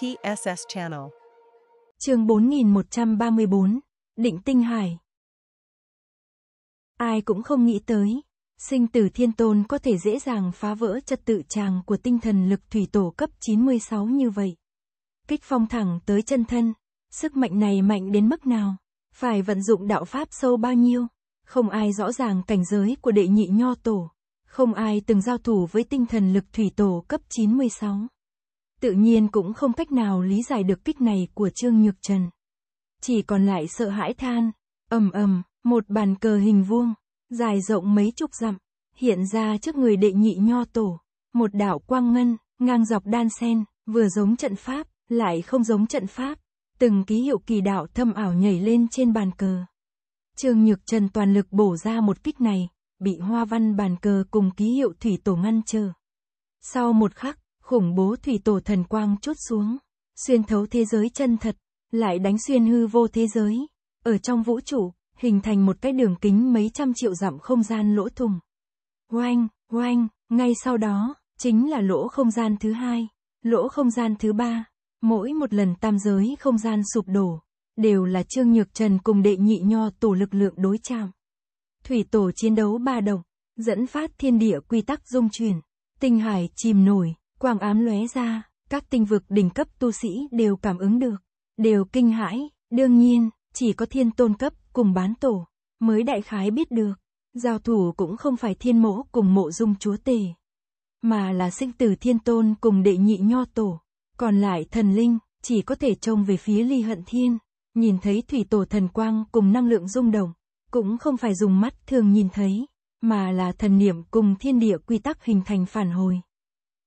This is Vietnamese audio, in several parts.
TSS Channel. Chương 4134, Định Tinh Hải. Ai cũng không nghĩ tới, sinh tử thiên tôn có thể dễ dàng phá vỡ trật tự tràng của tinh thần lực thủy tổ cấp 96 như vậy. Kích phong thẳng tới chân thân, sức mạnh này mạnh đến mức nào, phải vận dụng đạo pháp sâu bao nhiêu, không ai rõ ràng cảnh giới của đệ nhị nho tổ, không ai từng giao thủ với tinh thần lực thủy tổ cấp 96. Tự nhiên cũng không cách nào lý giải được kích này của Trương Nhược Trần. Chỉ còn lại sợ hãi than, ầm ầm, một bàn cờ hình vuông, dài rộng mấy chục dặm, hiện ra trước người đệ nhị nho tổ, một đảo quang ngân, ngang dọc đan sen, vừa giống trận pháp, lại không giống trận pháp, từng ký hiệu kỳ đạo thâm ảo nhảy lên trên bàn cờ. Trương Nhược Trần toàn lực bổ ra một kích này, bị hoa văn bàn cờ cùng ký hiệu thủy tổ ngăn trở. Sau một khắc, khủng bố thủy tổ thần quang chốt xuống, xuyên thấu thế giới chân thật, lại đánh xuyên hư vô thế giới, ở trong vũ trụ, hình thành một cái đường kính mấy trăm triệu dặm không gian lỗ thùng. Oanh, oanh, ngay sau đó, chính là lỗ không gian thứ hai, lỗ không gian thứ ba, mỗi một lần tam giới không gian sụp đổ, đều là Trương Nhược Trần cùng đệ nhị nho tổ lực lượng đối chạm. Thủy tổ chiến đấu ba đồng, dẫn phát thiên địa quy tắc dung chuyển, tinh hải chìm nổi, Quang ám lóe ra, các tinh vực đỉnh cấp tu sĩ đều cảm ứng được, đều kinh hãi, đương nhiên, chỉ có thiên tôn cấp cùng bán tổ, mới đại khái biết được, giao thủ cũng không phải thiên mẫu cùng mộ dung chúa tề, mà là sinh tử thiên tôn cùng đệ nhị nho tổ, còn lại thần linh, chỉ có thể trông về phía ly hận thiên, nhìn thấy thủy tổ thần quang cùng năng lượng rung động, cũng không phải dùng mắt thường nhìn thấy, mà là thần niệm cùng thiên địa quy tắc hình thành phản hồi.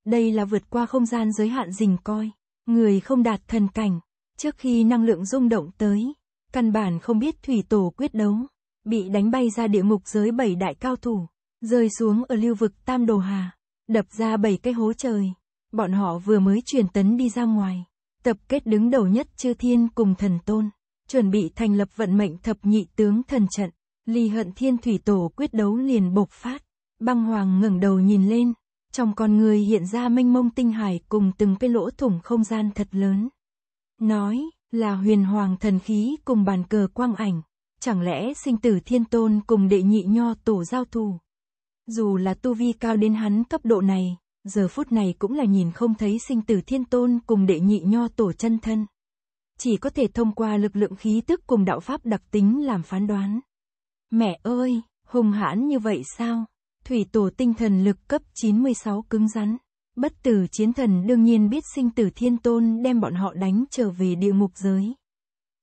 Đây là vượt qua không gian giới hạn rình coi. Người không đạt thần cảnh, trước khi năng lượng rung động tới, căn bản không biết thủy tổ quyết đấu, bị đánh bay ra địa mục giới bảy đại cao thủ, rơi xuống ở lưu vực Tam Đồ Hà, đập ra bảy cái hố trời. Bọn họ vừa mới truyền tấn đi ra ngoài, tập kết đứng đầu nhất chư thiên cùng thần tôn, chuẩn bị thành lập vận mệnh thập nhị tướng thần trận, ly hận thiên thủy tổ quyết đấu liền bộc phát. Băng Hoàng ngẩng đầu nhìn lên, trong con người hiện ra mênh mông tinh hải cùng từng cái lỗ thủng không gian thật lớn. Nói, là huyền hoàng thần khí cùng bàn cờ quang ảnh. Chẳng lẽ sinh tử thiên tôn cùng đệ nhị nho tổ giao thù? Dù là tu vi cao đến hắn cấp độ này, giờ phút này cũng là nhìn không thấy sinh tử thiên tôn cùng đệ nhị nho tổ chân thân. Chỉ có thể thông qua lực lượng khí tức cùng đạo pháp đặc tính làm phán đoán. Mẹ ơi, hùng hãn như vậy sao? thủy tổ tinh thần lực cấp 96 cứng rắn. Bất tử chiến thần đương nhiên biết sinh tử thiên tôn đem bọn họ đánh trở về địa ngục giới.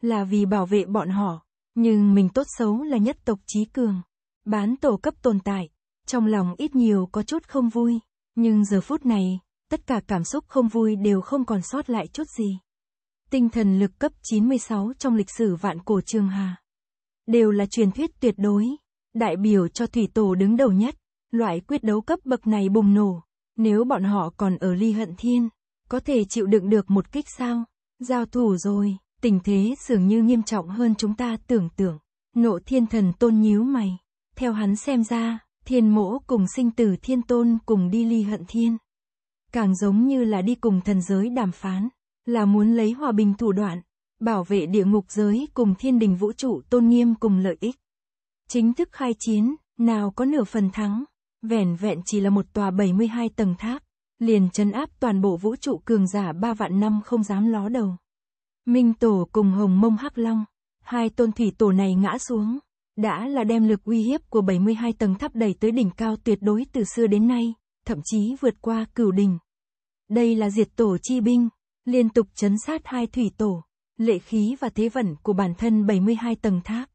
Là vì bảo vệ bọn họ, nhưng mình tốt xấu là nhất tộc trí cường. Bán tổ cấp tồn tại, trong lòng ít nhiều có chút không vui, nhưng giờ phút này, tất cả cảm xúc không vui đều không còn sót lại chút gì. Tinh thần lực cấp 96 trong lịch sử vạn cổ trường hà. Đều là truyền thuyết tuyệt đối, đại biểu cho thủy tổ đứng đầu nhất. Loại quyết đấu cấp bậc này bùng nổ, nếu bọn họ còn ở ly hận thiên, có thể chịu đựng được một kích sao? Giao thủ rồi, tình thế dường như nghiêm trọng hơn chúng ta tưởng tượng. Nộ thiên thần tôn nhíu mày. Theo hắn xem ra, thiên mỗ cùng sinh tử thiên tôn cùng đi ly hận thiên. Càng giống như là đi cùng thần giới đàm phán, là muốn lấy hòa bình thủ đoạn, bảo vệ địa ngục giới cùng thiên đình vũ trụ tôn nghiêm cùng lợi ích. Chính thức khai chiến, nào có nửa phần thắng vẻn vẹn chỉ là một tòa 72 tầng tháp, liền chấn áp toàn bộ vũ trụ cường giả ba vạn năm không dám ló đầu. Minh Tổ cùng Hồng Mông Hắc Long, hai tôn thủy tổ này ngã xuống, đã là đem lực uy hiếp của 72 tầng tháp đẩy tới đỉnh cao tuyệt đối từ xưa đến nay, thậm chí vượt qua cửu đỉnh. Đây là diệt tổ chi binh, liên tục chấn sát hai thủy tổ, lệ khí và thế vận của bản thân 72 tầng tháp.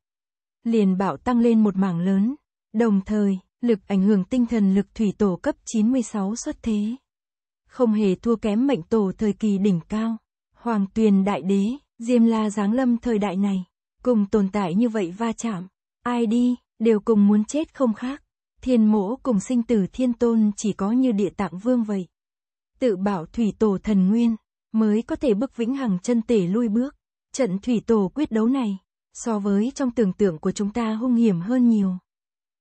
Liền bạo tăng lên một mảng lớn, đồng thời, Lực ảnh hưởng tinh thần lực thủy tổ cấp 96 xuất thế. Không hề thua kém mệnh tổ thời kỳ đỉnh cao. Hoàng tuyền đại đế, Diêm La giáng lâm thời đại này. Cùng tồn tại như vậy va chạm. Ai đi, đều cùng muốn chết không khác. Thiên mỗ cùng sinh tử thiên tôn chỉ có như địa tạng vương vậy. Tự bảo thủy tổ thần nguyên, mới có thể bước vĩnh hằng chân tể lui bước. Trận thủy tổ quyết đấu này, so với trong tưởng tượng của chúng ta hung hiểm hơn nhiều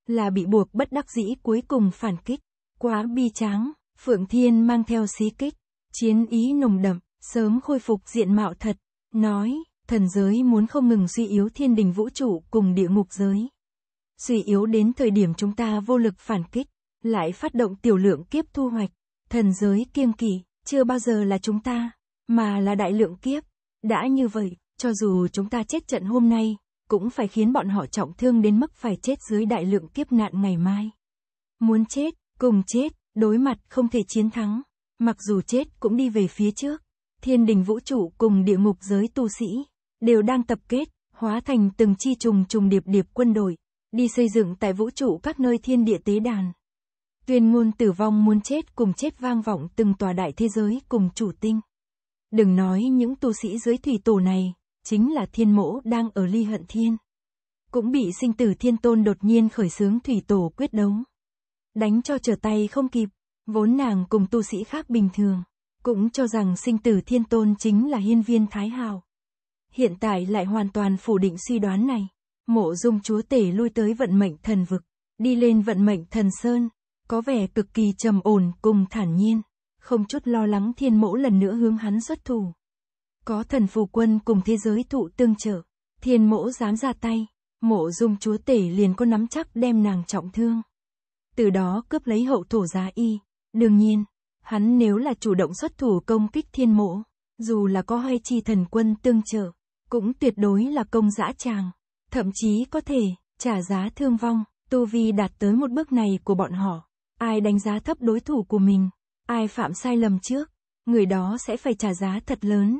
là bị buộc bất đắc dĩ cuối cùng phản kích. Quá bi tráng, Phượng Thiên mang theo xí kích, chiến ý nồng đậm, sớm khôi phục diện mạo thật, nói, thần giới muốn không ngừng suy yếu thiên đình vũ trụ cùng địa ngục giới. Suy yếu đến thời điểm chúng ta vô lực phản kích, lại phát động tiểu lượng kiếp thu hoạch, thần giới kiêng kỳ, chưa bao giờ là chúng ta, mà là đại lượng kiếp. Đã như vậy, cho dù chúng ta chết trận hôm nay, cũng phải khiến bọn họ trọng thương đến mức phải chết dưới đại lượng kiếp nạn ngày mai. Muốn chết, cùng chết, đối mặt không thể chiến thắng, mặc dù chết cũng đi về phía trước. Thiên đình vũ trụ cùng địa ngục giới tu sĩ, đều đang tập kết, hóa thành từng chi trùng trùng điệp điệp quân đội, đi xây dựng tại vũ trụ các nơi thiên địa tế đàn. Tuyên ngôn tử vong muốn chết cùng chết vang vọng từng tòa đại thế giới cùng chủ tinh. Đừng nói những tu sĩ dưới thủy tổ này, chính là thiên mỗ đang ở ly hận thiên. Cũng bị sinh tử thiên tôn đột nhiên khởi xướng thủy tổ quyết đấu. Đánh cho trở tay không kịp, vốn nàng cùng tu sĩ khác bình thường, cũng cho rằng sinh tử thiên tôn chính là hiên viên thái hào. Hiện tại lại hoàn toàn phủ định suy đoán này, mộ dung chúa tể lui tới vận mệnh thần vực, đi lên vận mệnh thần sơn, có vẻ cực kỳ trầm ổn cùng thản nhiên, không chút lo lắng thiên mẫu lần nữa hướng hắn xuất thủ. Có thần phù quân cùng thế giới thụ tương trợ, thiên mỗ dám ra tay, mộ dung chúa tể liền có nắm chắc đem nàng trọng thương. Từ đó cướp lấy hậu thổ giá y, đương nhiên, hắn nếu là chủ động xuất thủ công kích thiên mộ, dù là có hai chi thần quân tương trợ, cũng tuyệt đối là công dã tràng, thậm chí có thể, trả giá thương vong, tu vi đạt tới một bước này của bọn họ, ai đánh giá thấp đối thủ của mình, ai phạm sai lầm trước, người đó sẽ phải trả giá thật lớn.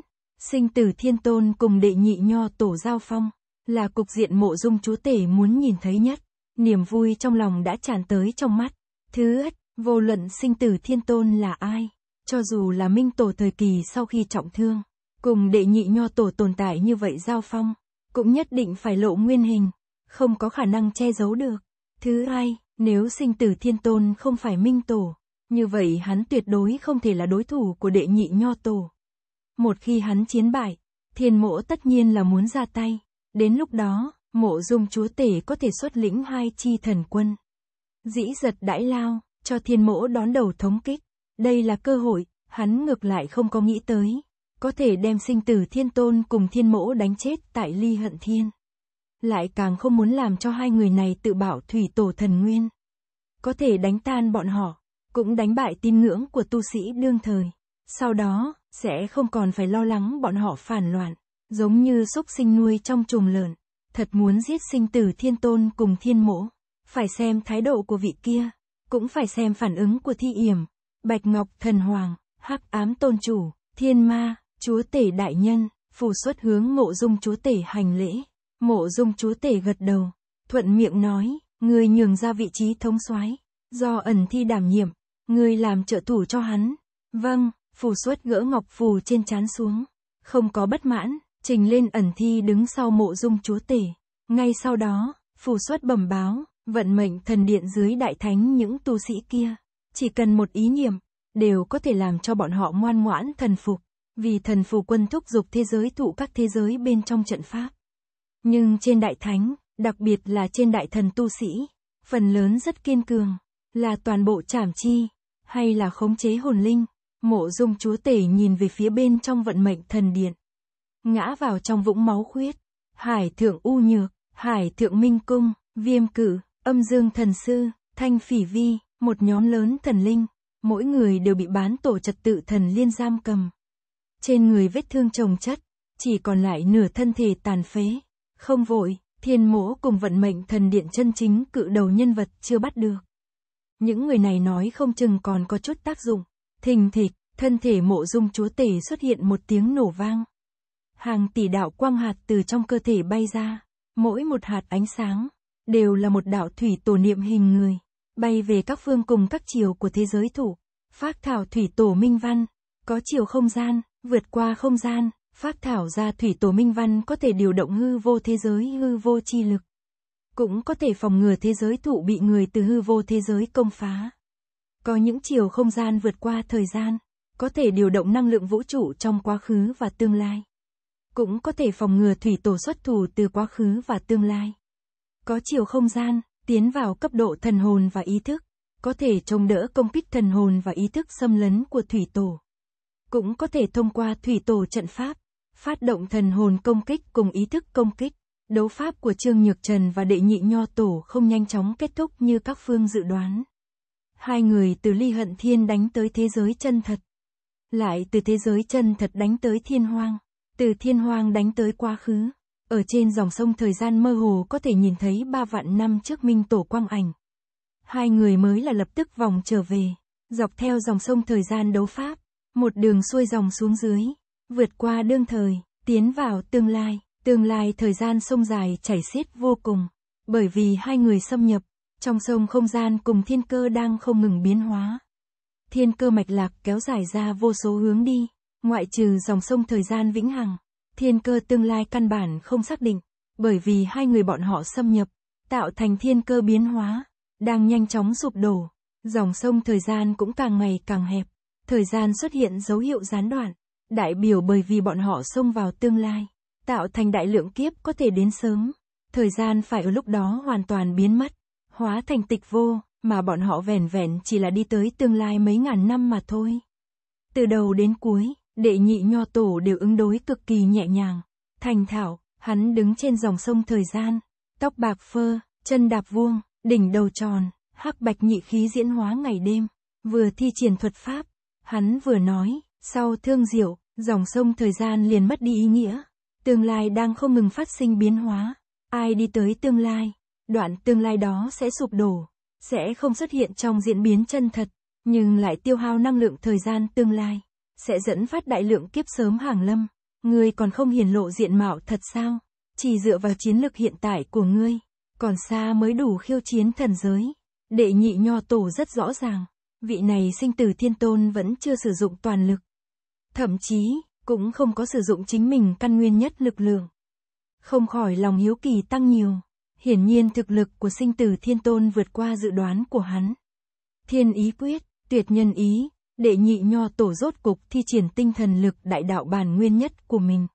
Sinh tử thiên tôn cùng đệ nhị nho tổ giao phong, là cục diện mộ dung chúa tể muốn nhìn thấy nhất. Niềm vui trong lòng đã tràn tới trong mắt. Thứ ất, vô luận sinh tử thiên tôn là ai, cho dù là minh tổ thời kỳ sau khi trọng thương, cùng đệ nhị nho tổ tồn tại như vậy giao phong, cũng nhất định phải lộ nguyên hình, không có khả năng che giấu được. Thứ hai, nếu sinh tử thiên tôn không phải minh tổ, như vậy hắn tuyệt đối không thể là đối thủ của đệ nhị nho tổ một khi hắn chiến bại, thiên mộ tất nhiên là muốn ra tay. Đến lúc đó, mộ dung chúa tể có thể xuất lĩnh hai chi thần quân. Dĩ giật đãi lao, cho thiên mộ đón đầu thống kích. Đây là cơ hội, hắn ngược lại không có nghĩ tới. Có thể đem sinh tử thiên tôn cùng thiên mộ đánh chết tại ly hận thiên. Lại càng không muốn làm cho hai người này tự bảo thủy tổ thần nguyên. Có thể đánh tan bọn họ, cũng đánh bại tin ngưỡng của tu sĩ đương thời. Sau đó, sẽ không còn phải lo lắng bọn họ phản loạn, giống như súc sinh nuôi trong chuồng lợn, thật muốn giết sinh tử thiên tôn cùng thiên mỗ, phải xem thái độ của vị kia, cũng phải xem phản ứng của thi yểm, bạch ngọc thần hoàng, hắc ám tôn chủ, thiên ma, chúa tể đại nhân, phù xuất hướng mộ dung chúa tể hành lễ, mộ dung chúa tể gật đầu, thuận miệng nói, người nhường ra vị trí thống soái do ẩn thi đảm nhiệm, người làm trợ thủ cho hắn, vâng. Phù suất gỡ ngọc phù trên chán xuống. Không có bất mãn, trình lên ẩn thi đứng sau mộ dung chúa tể. Ngay sau đó, phù suất bẩm báo, vận mệnh thần điện dưới đại thánh những tu sĩ kia. Chỉ cần một ý niệm, đều có thể làm cho bọn họ ngoan ngoãn thần phục. Vì thần phù quân thúc dục thế giới tụ các thế giới bên trong trận pháp. Nhưng trên đại thánh, đặc biệt là trên đại thần tu sĩ, phần lớn rất kiên cường, là toàn bộ trảm chi, hay là khống chế hồn linh, Mộ dung chúa tể nhìn về phía bên trong vận mệnh thần điện. Ngã vào trong vũng máu khuyết. Hải thượng u nhược, hải thượng minh cung, viêm cử, âm dương thần sư, thanh phỉ vi, một nhóm lớn thần linh. Mỗi người đều bị bán tổ trật tự thần liên giam cầm. Trên người vết thương trồng chất, chỉ còn lại nửa thân thể tàn phế. Không vội, thiên mỗ cùng vận mệnh thần điện chân chính cự đầu nhân vật chưa bắt được. Những người này nói không chừng còn có chút tác dụng. Thình thịch, thân thể mộ dung chúa tể xuất hiện một tiếng nổ vang. Hàng tỷ đạo quang hạt từ trong cơ thể bay ra, mỗi một hạt ánh sáng, đều là một đạo thủy tổ niệm hình người, bay về các phương cùng các chiều của thế giới thủ. phát thảo thủy tổ minh văn, có chiều không gian, vượt qua không gian, phát thảo ra thủy tổ minh văn có thể điều động hư vô thế giới hư vô chi lực. Cũng có thể phòng ngừa thế giới thụ bị người từ hư vô thế giới công phá. Có những chiều không gian vượt qua thời gian, có thể điều động năng lượng vũ trụ trong quá khứ và tương lai. Cũng có thể phòng ngừa thủy tổ xuất thủ từ quá khứ và tương lai. Có chiều không gian, tiến vào cấp độ thần hồn và ý thức, có thể chống đỡ công kích thần hồn và ý thức xâm lấn của thủy tổ. Cũng có thể thông qua thủy tổ trận pháp, phát động thần hồn công kích cùng ý thức công kích. Đấu pháp của Trương Nhược Trần và Đệ Nhị Nho Tổ không nhanh chóng kết thúc như các phương dự đoán. Hai người từ ly hận thiên đánh tới thế giới chân thật. Lại từ thế giới chân thật đánh tới thiên hoang. Từ thiên hoang đánh tới quá khứ. Ở trên dòng sông thời gian mơ hồ có thể nhìn thấy ba vạn năm trước minh tổ quang ảnh. Hai người mới là lập tức vòng trở về. Dọc theo dòng sông thời gian đấu pháp. Một đường xuôi dòng xuống dưới. Vượt qua đương thời, tiến vào tương lai. Tương lai thời gian sông dài chảy xiết vô cùng. Bởi vì hai người xâm nhập, trong sông không gian cùng thiên cơ đang không ngừng biến hóa. Thiên cơ mạch lạc kéo dài ra vô số hướng đi, ngoại trừ dòng sông thời gian vĩnh hằng, thiên cơ tương lai căn bản không xác định, bởi vì hai người bọn họ xâm nhập, tạo thành thiên cơ biến hóa, đang nhanh chóng sụp đổ, dòng sông thời gian cũng càng ngày càng hẹp, thời gian xuất hiện dấu hiệu gián đoạn, đại biểu bởi vì bọn họ xông vào tương lai, tạo thành đại lượng kiếp có thể đến sớm, thời gian phải ở lúc đó hoàn toàn biến mất hóa thành tịch vô, mà bọn họ vẻn vẹn chỉ là đi tới tương lai mấy ngàn năm mà thôi. Từ đầu đến cuối, đệ nhị nho tổ đều ứng đối cực kỳ nhẹ nhàng, thành thảo, hắn đứng trên dòng sông thời gian, tóc bạc phơ, chân đạp vuông, đỉnh đầu tròn, hắc bạch nhị khí diễn hóa ngày đêm, vừa thi triển thuật pháp, hắn vừa nói, sau thương diệu, dòng sông thời gian liền mất đi ý nghĩa, tương lai đang không ngừng phát sinh biến hóa, ai đi tới tương lai, đoạn tương lai đó sẽ sụp đổ, sẽ không xuất hiện trong diễn biến chân thật, nhưng lại tiêu hao năng lượng thời gian tương lai, sẽ dẫn phát đại lượng kiếp sớm hàng lâm. Ngươi còn không hiển lộ diện mạo thật sao? Chỉ dựa vào chiến lực hiện tại của ngươi, còn xa mới đủ khiêu chiến thần giới. Đệ nhị nho tổ rất rõ ràng, vị này sinh tử thiên tôn vẫn chưa sử dụng toàn lực. Thậm chí, cũng không có sử dụng chính mình căn nguyên nhất lực lượng. Không khỏi lòng hiếu kỳ tăng nhiều. Hiển nhiên thực lực của sinh tử thiên tôn vượt qua dự đoán của hắn. Thiên ý quyết, tuyệt nhân ý, đệ nhị nho tổ rốt cục thi triển tinh thần lực đại đạo bản nguyên nhất của mình.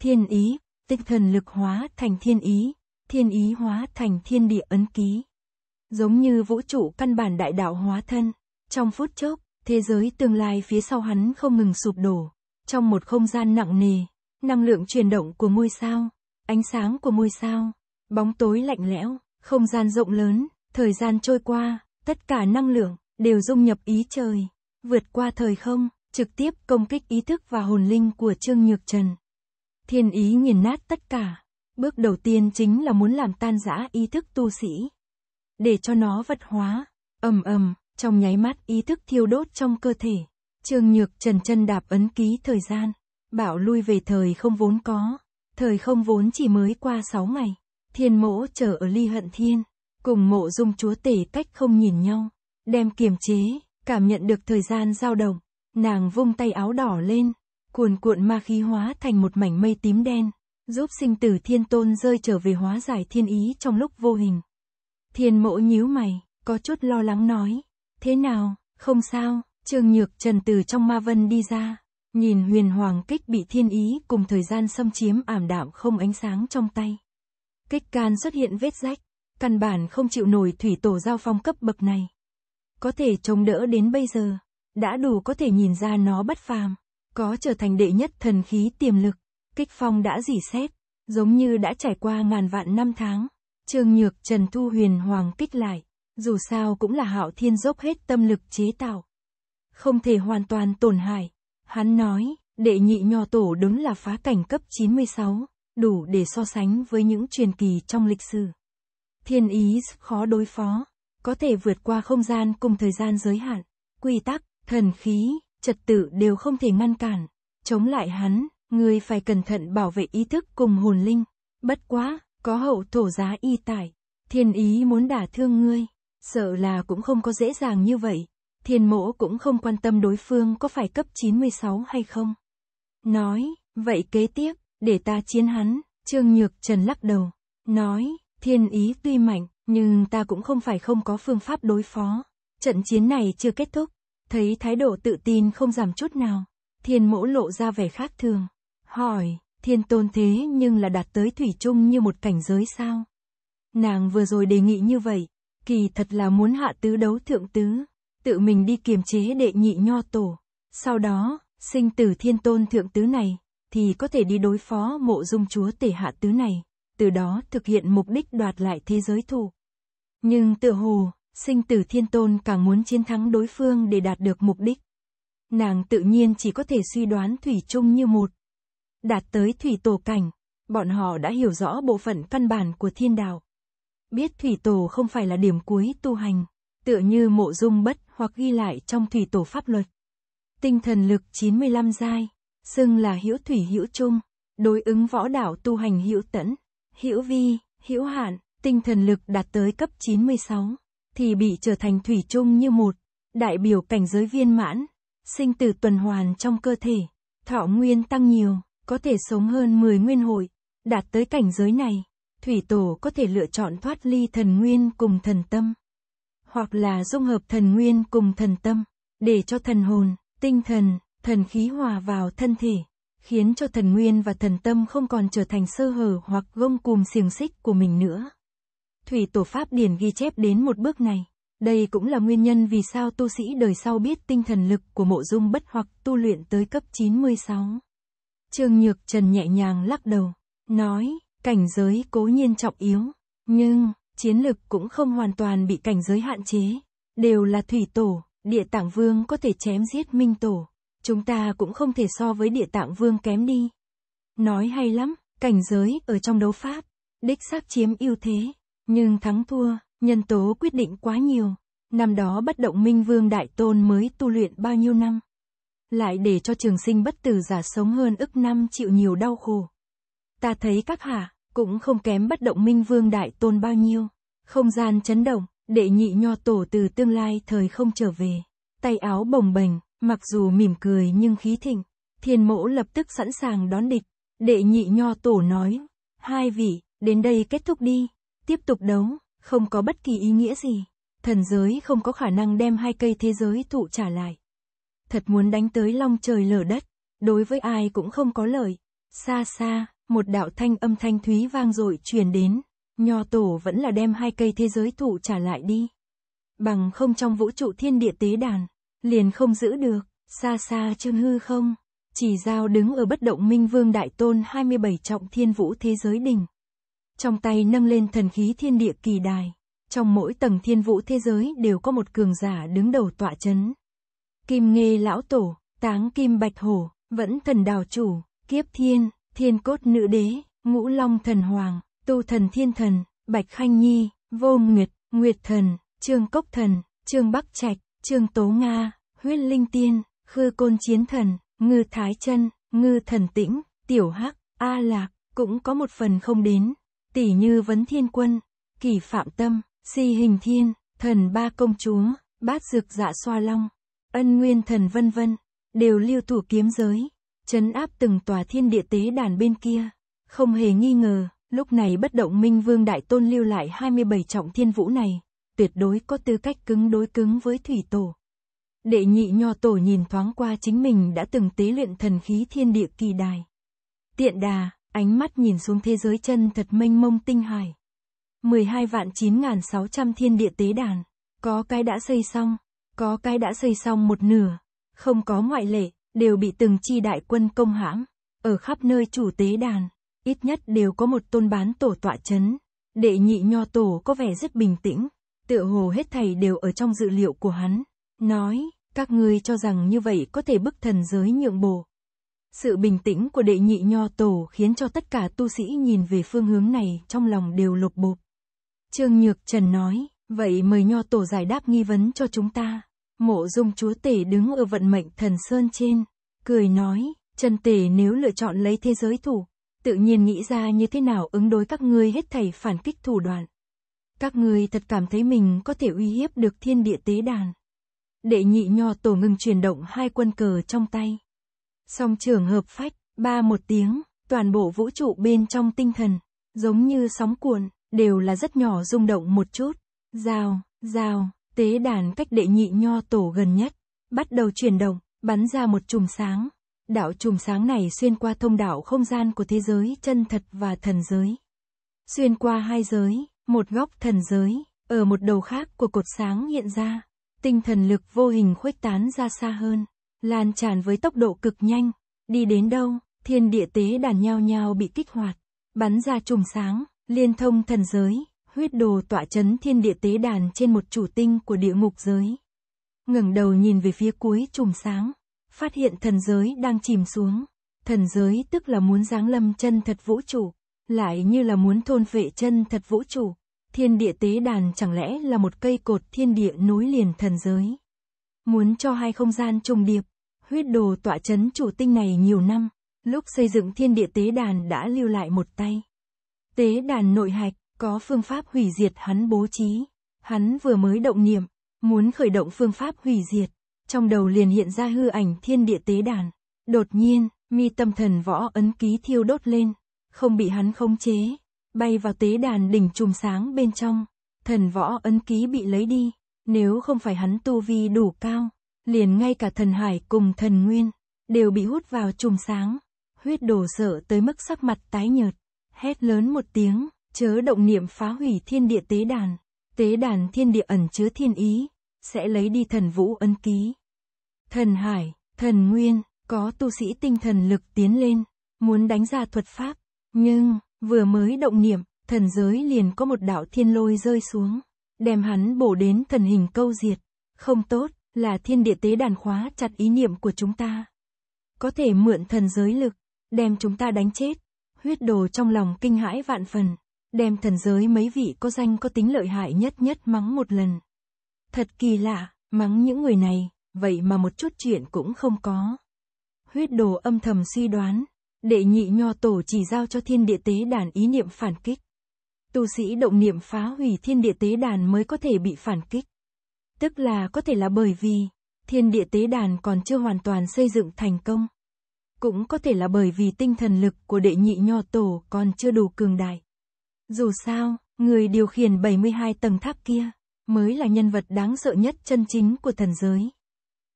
Thiên ý, tinh thần lực hóa thành thiên ý, thiên ý hóa thành thiên địa ấn ký. Giống như vũ trụ căn bản đại đạo hóa thân, trong phút chốc, thế giới tương lai phía sau hắn không ngừng sụp đổ. Trong một không gian nặng nề, năng lượng chuyển động của ngôi sao, ánh sáng của ngôi sao, bóng tối lạnh lẽo, không gian rộng lớn, thời gian trôi qua, tất cả năng lượng, đều dung nhập ý trời, vượt qua thời không, trực tiếp công kích ý thức và hồn linh của Trương Nhược Trần. Thiên ý nghiền nát tất cả. Bước đầu tiên chính là muốn làm tan rã ý thức tu sĩ. Để cho nó vật hóa. ầm ầm, trong nháy mắt ý thức thiêu đốt trong cơ thể. Trương Nhược Trần chân đạp ấn ký thời gian. Bảo lui về thời không vốn có. Thời không vốn chỉ mới qua 6 ngày. Thiên mỗ chờ ở ly hận thiên, cùng mộ dung chúa tể cách không nhìn nhau, đem kiềm chế, cảm nhận được thời gian dao động, nàng vung tay áo đỏ lên, cuồn cuộn ma khí hóa thành một mảnh mây tím đen, giúp sinh tử thiên tôn rơi trở về hóa giải thiên ý trong lúc vô hình. Thiên mộ nhíu mày, có chút lo lắng nói, thế nào, không sao, trương nhược trần từ trong ma vân đi ra, nhìn huyền hoàng kích bị thiên ý cùng thời gian xâm chiếm ảm đạm không ánh sáng trong tay. Kích can xuất hiện vết rách, căn bản không chịu nổi thủy tổ giao phong cấp bậc này. Có thể chống đỡ đến bây giờ, đã đủ có thể nhìn ra nó bất phàm, có trở thành đệ nhất thần khí tiềm lực. Kích phong đã dỉ xét, giống như đã trải qua ngàn vạn năm tháng. Trương Nhược Trần Thu Huyền Hoàng kích lại, dù sao cũng là hạo thiên dốc hết tâm lực chế tạo. Không thể hoàn toàn tổn hại. Hắn nói, đệ nhị nho tổ đúng là phá cảnh cấp 96 đủ để so sánh với những truyền kỳ trong lịch sử. Thiên ý khó đối phó, có thể vượt qua không gian cùng thời gian giới hạn, quy tắc, thần khí, trật tự đều không thể ngăn cản. Chống lại hắn, người phải cẩn thận bảo vệ ý thức cùng hồn linh. Bất quá, có hậu thổ giá y tải, thiên ý muốn đả thương ngươi, sợ là cũng không có dễ dàng như vậy. Thiên mỗ cũng không quan tâm đối phương có phải cấp 96 hay không. Nói, vậy kế tiếp, để ta chiến hắn, Trương Nhược Trần lắc đầu, nói, thiên ý tuy mạnh, nhưng ta cũng không phải không có phương pháp đối phó. Trận chiến này chưa kết thúc, thấy thái độ tự tin không giảm chút nào, thiên mẫu lộ ra vẻ khác thường, hỏi, thiên tôn thế nhưng là đạt tới thủy chung như một cảnh giới sao? Nàng vừa rồi đề nghị như vậy, kỳ thật là muốn hạ tứ đấu thượng tứ, tự mình đi kiềm chế đệ nhị nho tổ, sau đó, sinh tử thiên tôn thượng tứ này, thì có thể đi đối phó mộ dung chúa tể hạ tứ này, từ đó thực hiện mục đích đoạt lại thế giới thù. Nhưng tự hồ, sinh tử thiên tôn càng muốn chiến thắng đối phương để đạt được mục đích. Nàng tự nhiên chỉ có thể suy đoán thủy chung như một. Đạt tới thủy tổ cảnh, bọn họ đã hiểu rõ bộ phận căn bản của thiên đạo. Biết thủy tổ không phải là điểm cuối tu hành, tựa như mộ dung bất hoặc ghi lại trong thủy tổ pháp luật. Tinh thần lực 95 giai xưng là hữu thủy hữu trung, đối ứng võ đạo tu hành hữu tẫn, hữu vi, hữu hạn, tinh thần lực đạt tới cấp 96, thì bị trở thành thủy chung như một, đại biểu cảnh giới viên mãn, sinh từ tuần hoàn trong cơ thể, thọ nguyên tăng nhiều, có thể sống hơn 10 nguyên hội, đạt tới cảnh giới này, thủy tổ có thể lựa chọn thoát ly thần nguyên cùng thần tâm, hoặc là dung hợp thần nguyên cùng thần tâm, để cho thần hồn, tinh thần, thần khí hòa vào thân thể, khiến cho thần nguyên và thần tâm không còn trở thành sơ hở hoặc gông cùm xiềng xích của mình nữa. Thủy tổ pháp điển ghi chép đến một bước này. Đây cũng là nguyên nhân vì sao tu sĩ đời sau biết tinh thần lực của mộ dung bất hoặc tu luyện tới cấp 96. Trương Nhược Trần nhẹ nhàng lắc đầu, nói, cảnh giới cố nhiên trọng yếu, nhưng, chiến lực cũng không hoàn toàn bị cảnh giới hạn chế, đều là thủy tổ, địa tạng vương có thể chém giết minh tổ, chúng ta cũng không thể so với địa tạng vương kém đi. Nói hay lắm, cảnh giới ở trong đấu pháp, đích xác chiếm ưu thế, nhưng thắng thua, nhân tố quyết định quá nhiều. Năm đó bất động minh vương đại tôn mới tu luyện bao nhiêu năm. Lại để cho trường sinh bất tử giả sống hơn ức năm chịu nhiều đau khổ. Ta thấy các hạ, cũng không kém bất động minh vương đại tôn bao nhiêu. Không gian chấn động, đệ nhị nho tổ từ tương lai thời không trở về. Tay áo bồng bềnh, Mặc dù mỉm cười nhưng khí thịnh, thiên mẫu lập tức sẵn sàng đón địch. Đệ nhị nho tổ nói, hai vị, đến đây kết thúc đi, tiếp tục đấu, không có bất kỳ ý nghĩa gì. Thần giới không có khả năng đem hai cây thế giới thụ trả lại. Thật muốn đánh tới long trời lở đất, đối với ai cũng không có lợi. Xa xa, một đạo thanh âm thanh thúy vang dội truyền đến, nho tổ vẫn là đem hai cây thế giới thụ trả lại đi. Bằng không trong vũ trụ thiên địa tế đàn, liền không giữ được, xa xa trương hư không. Chỉ giao đứng ở bất động minh vương đại tôn 27 trọng thiên vũ thế giới đỉnh. Trong tay nâng lên thần khí thiên địa kỳ đài. Trong mỗi tầng thiên vũ thế giới đều có một cường giả đứng đầu tọa chấn. Kim nghê lão tổ, táng kim bạch hổ, vẫn thần đào chủ, kiếp thiên, thiên cốt nữ đế, ngũ long thần hoàng, tu thần thiên thần, bạch khanh nhi, vô nguyệt, nguyệt thần, trương cốc thần, trương bắc trạch, Trương Tố Nga, Huyết Linh Tiên, Khư Côn Chiến Thần, Ngư Thái Chân, Ngư Thần Tĩnh, Tiểu Hắc, A Lạc, cũng có một phần không đến. Tỷ như Vấn Thiên Quân, Kỳ Phạm Tâm, Si Hình Thiên, Thần Ba Công Chúa, Bát Dược Dạ Xoa Long, Ân Nguyên Thần vân vân, đều lưu thủ kiếm giới, chấn áp từng tòa thiên địa tế đàn bên kia. Không hề nghi ngờ, lúc này bất động minh vương đại tôn lưu lại 27 trọng thiên vũ này, tuyệt đối có tư cách cứng đối cứng với thủy tổ. Đệ nhị nho tổ nhìn thoáng qua chính mình đã từng tế luyện thần khí thiên địa kỳ đài. Tiện đà, ánh mắt nhìn xuống thế giới chân thật mênh mông tinh hải. 12 vạn 9.600 thiên địa tế đàn, có cái đã xây xong, có cái đã xây xong một nửa, không có ngoại lệ, đều bị từng chi đại quân công hãm, ở khắp nơi chủ tế đàn, ít nhất đều có một tôn bán tổ tọa chấn. Đệ nhị nho tổ có vẻ rất bình tĩnh, tựa hồ hết thầy đều ở trong dự liệu của hắn. Nói, các ngươi cho rằng như vậy có thể bức thần giới nhượng bộ Sự bình tĩnh của đệ nhị nho tổ khiến cho tất cả tu sĩ nhìn về phương hướng này trong lòng đều lột bộp. Trương Nhược Trần nói, vậy mời nho tổ giải đáp nghi vấn cho chúng ta. Mộ dung chúa tể đứng ở vận mệnh thần sơn trên, cười nói, Trần tể nếu lựa chọn lấy thế giới thủ, tự nhiên nghĩ ra như thế nào ứng đối các ngươi hết thảy phản kích thủ đoạn. Các người thật cảm thấy mình có thể uy hiếp được thiên địa tế đàn. Đệ nhị nho tổ ngừng chuyển động hai quân cờ trong tay. Song trường hợp phách, ba một tiếng, toàn bộ vũ trụ bên trong tinh thần, giống như sóng cuộn, đều là rất nhỏ rung động một chút. Giao, giao, tế đàn cách đệ nhị nho tổ gần nhất, bắt đầu chuyển động, bắn ra một chùm sáng. Đạo chùm sáng này xuyên qua thông đạo không gian của thế giới chân thật và thần giới. Xuyên qua hai giới, một góc thần giới, ở một đầu khác của cột sáng hiện ra, tinh thần lực vô hình khuếch tán ra xa hơn, lan tràn với tốc độ cực nhanh, đi đến đâu, thiên địa tế đàn nhao nhao bị kích hoạt, bắn ra trùm sáng, liên thông thần giới, huyết đồ tỏa chấn thiên địa tế đàn trên một chủ tinh của địa ngục giới. ngẩng đầu nhìn về phía cuối trùm sáng, phát hiện thần giới đang chìm xuống, thần giới tức là muốn giáng lâm chân thật vũ trụ lại như là muốn thôn vệ chân thật vũ trụ. Thiên địa tế đàn chẳng lẽ là một cây cột thiên địa nối liền thần giới. Muốn cho hai không gian trùng điệp, huyết đồ tọa chấn chủ tinh này nhiều năm, lúc xây dựng thiên địa tế đàn đã lưu lại một tay. Tế đàn nội hạch, có phương pháp hủy diệt hắn bố trí. Hắn vừa mới động niệm, muốn khởi động phương pháp hủy diệt, trong đầu liền hiện ra hư ảnh thiên địa tế đàn. Đột nhiên, mi tâm thần võ ấn ký thiêu đốt lên, không bị hắn khống chế, bay vào tế đàn đỉnh trùm sáng bên trong, thần võ ân ký bị lấy đi, nếu không phải hắn tu vi đủ cao, liền ngay cả thần hải cùng thần nguyên, đều bị hút vào trùm sáng, huyết đổ sợ tới mức sắc mặt tái nhợt, hét lớn một tiếng, chớ động niệm phá hủy thiên địa tế đàn, tế đàn thiên địa ẩn chứa thiên ý, sẽ lấy đi thần vũ ân ký. Thần hải, thần nguyên, có tu sĩ tinh thần lực tiến lên, muốn đánh ra thuật pháp, nhưng, vừa mới động niệm, thần giới liền có một đạo thiên lôi rơi xuống, đem hắn bổ đến thần hình câu diệt. Không tốt, là thiên địa tế đàn khóa chặt ý niệm của chúng ta. Có thể mượn thần giới lực, đem chúng ta đánh chết. Huyết đồ trong lòng kinh hãi vạn phần, đem thần giới mấy vị có danh có tính lợi hại nhất nhất mắng một lần. Thật kỳ lạ, mắng những người này, vậy mà một chút chuyện cũng không có. Huyết đồ âm thầm suy đoán, Đệ nhị nho tổ chỉ giao cho thiên địa tế đàn ý niệm phản kích. Tu sĩ động niệm phá hủy thiên địa tế đàn mới có thể bị phản kích. Tức là có thể là bởi vì thiên địa tế đàn còn chưa hoàn toàn xây dựng thành công. Cũng có thể là bởi vì tinh thần lực của đệ nhị nho tổ còn chưa đủ cường đại. Dù sao, người điều khiển 72 tầng tháp kia mới là nhân vật đáng sợ nhất chân chính của thần giới.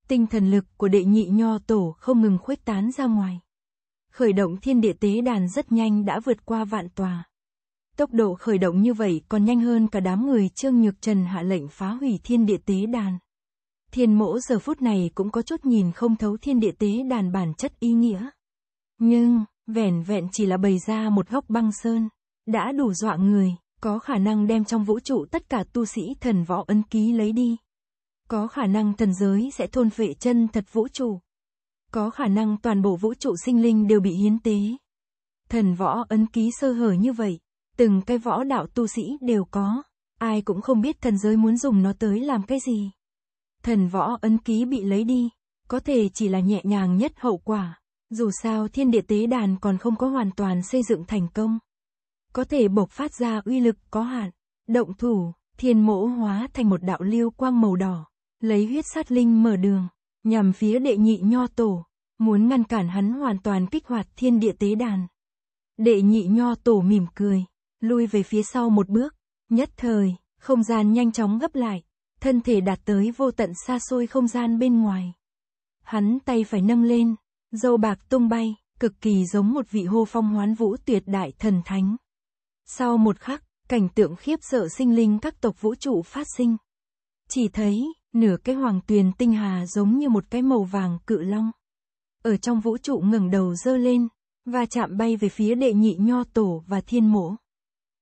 Tinh thần lực của đệ nhị nho tổ không ngừng khuếch tán ra ngoài. Khởi động thiên địa tế đàn rất nhanh đã vượt qua vạn tòa. Tốc độ khởi động như vậy còn nhanh hơn cả đám người Trương Nhược Trần hạ lệnh phá hủy thiên địa tế đàn. Thiên mỗ giờ phút này cũng có chút nhìn không thấu thiên địa tế đàn bản chất ý nghĩa. Nhưng, vẻn vẹn chỉ là bày ra một góc băng sơn, đã đủ dọa người, có khả năng đem trong vũ trụ tất cả tu sĩ thần võ ấn ký lấy đi. Có khả năng thần giới sẽ thôn vệ chân thật vũ trụ. Có khả năng toàn bộ vũ trụ sinh linh đều bị hiến tế. Thần võ ấn ký sơ hở như vậy, từng cái võ đạo tu sĩ đều có, ai cũng không biết thần giới muốn dùng nó tới làm cái gì. Thần võ ấn ký bị lấy đi, có thể chỉ là nhẹ nhàng nhất hậu quả, dù sao thiên địa tế đàn còn không có hoàn toàn xây dựng thành công. Có thể bộc phát ra uy lực có hạn, động thủ, thiên mỗ hóa thành một đạo liêu quang màu đỏ, lấy huyết sát linh mở đường nhằm phía đệ nhị nho tổ, muốn ngăn cản hắn hoàn toàn kích hoạt thiên địa tế đàn. Đệ nhị nho tổ mỉm cười, lui về phía sau một bước, nhất thời, không gian nhanh chóng gấp lại, thân thể đạt tới vô tận xa xôi không gian bên ngoài. Hắn tay phải nâng lên, dâu bạc tung bay, cực kỳ giống một vị hô phong hoán vũ tuyệt đại thần thánh. Sau một khắc, cảnh tượng khiếp sợ sinh linh các tộc vũ trụ phát sinh. Chỉ thấy, Nửa cái hoàng tuyền tinh hà giống như một cái màu vàng cự long. Ở trong vũ trụ ngẩng đầu dơ lên, và chạm bay về phía đệ nhị nho tổ và thiên mổ.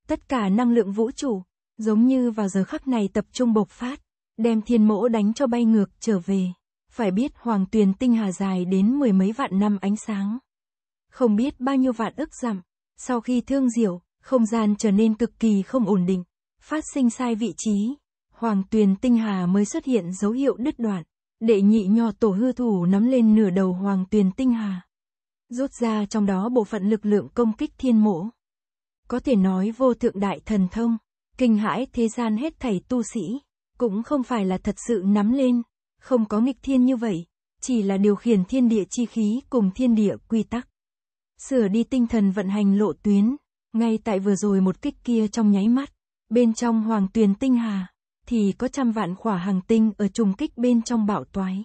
Tất cả năng lượng vũ trụ, giống như vào giờ khắc này tập trung bộc phát, đem thiên mỗ đánh cho bay ngược trở về. Phải biết hoàng tuyền tinh hà dài đến mười mấy vạn năm ánh sáng. Không biết bao nhiêu vạn ức dặm, sau khi thương diệu, không gian trở nên cực kỳ không ổn định, phát sinh sai vị trí, Hoàng tuyền tinh hà mới xuất hiện dấu hiệu đứt đoạn. Đệ nhị nho tổ hư thủ nắm lên nửa đầu hoàng tuyền tinh hà. Rút ra trong đó bộ phận lực lượng công kích thiên mổ. Có thể nói vô thượng đại thần thông, kinh hãi thế gian hết thầy tu sĩ, cũng không phải là thật sự nắm lên, không có nghịch thiên như vậy, chỉ là điều khiển thiên địa chi khí cùng thiên địa quy tắc. Sửa đi tinh thần vận hành lộ tuyến, ngay tại vừa rồi một kích kia trong nháy mắt, bên trong hoàng tuyền tinh hà thì có trăm vạn khỏa hàng tinh ở trùng kích bên trong bão toái.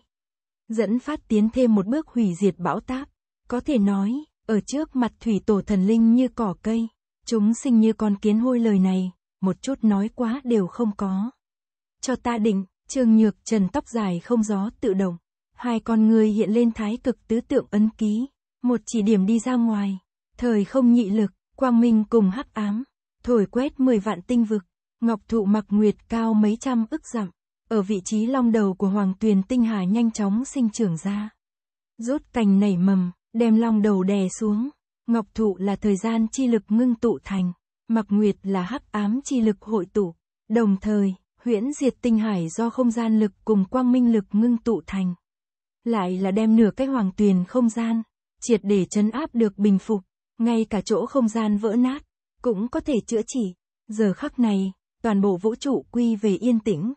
Dẫn phát tiến thêm một bước hủy diệt bão táp. Có thể nói, ở trước mặt thủy tổ thần linh như cỏ cây, chúng sinh như con kiến hôi lời này, một chút nói quá đều không có. Cho ta định, trương nhược trần tóc dài không gió tự động, hai con người hiện lên thái cực tứ tượng ấn ký, một chỉ điểm đi ra ngoài, thời không nhị lực, quang minh cùng hắc ám, thổi quét mười vạn tinh vực. Ngọc thụ mặc nguyệt cao mấy trăm ức dặm, ở vị trí long đầu của hoàng tuyền tinh hà nhanh chóng sinh trưởng ra. Rút cành nảy mầm, đem long đầu đè xuống. Ngọc thụ là thời gian chi lực ngưng tụ thành, mặc nguyệt là hắc ám chi lực hội tụ. Đồng thời, huyễn diệt tinh hải do không gian lực cùng quang minh lực ngưng tụ thành. Lại là đem nửa cái hoàng tuyền không gian, triệt để chấn áp được bình phục, ngay cả chỗ không gian vỡ nát, cũng có thể chữa trị. Giờ khắc này, toàn bộ vũ trụ quy về yên tĩnh.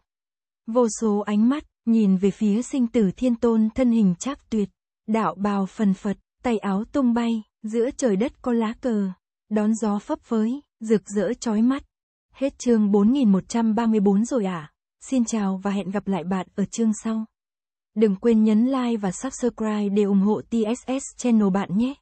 Vô số ánh mắt, nhìn về phía sinh tử thiên tôn thân hình chắc tuyệt, đạo bào phần phật, tay áo tung bay, giữa trời đất có lá cờ, đón gió phấp phới, rực rỡ chói mắt. Hết chương 4134 rồi à? Xin chào và hẹn gặp lại bạn ở chương sau. Đừng quên nhấn like và subscribe để ủng hộ TSS channel bạn nhé.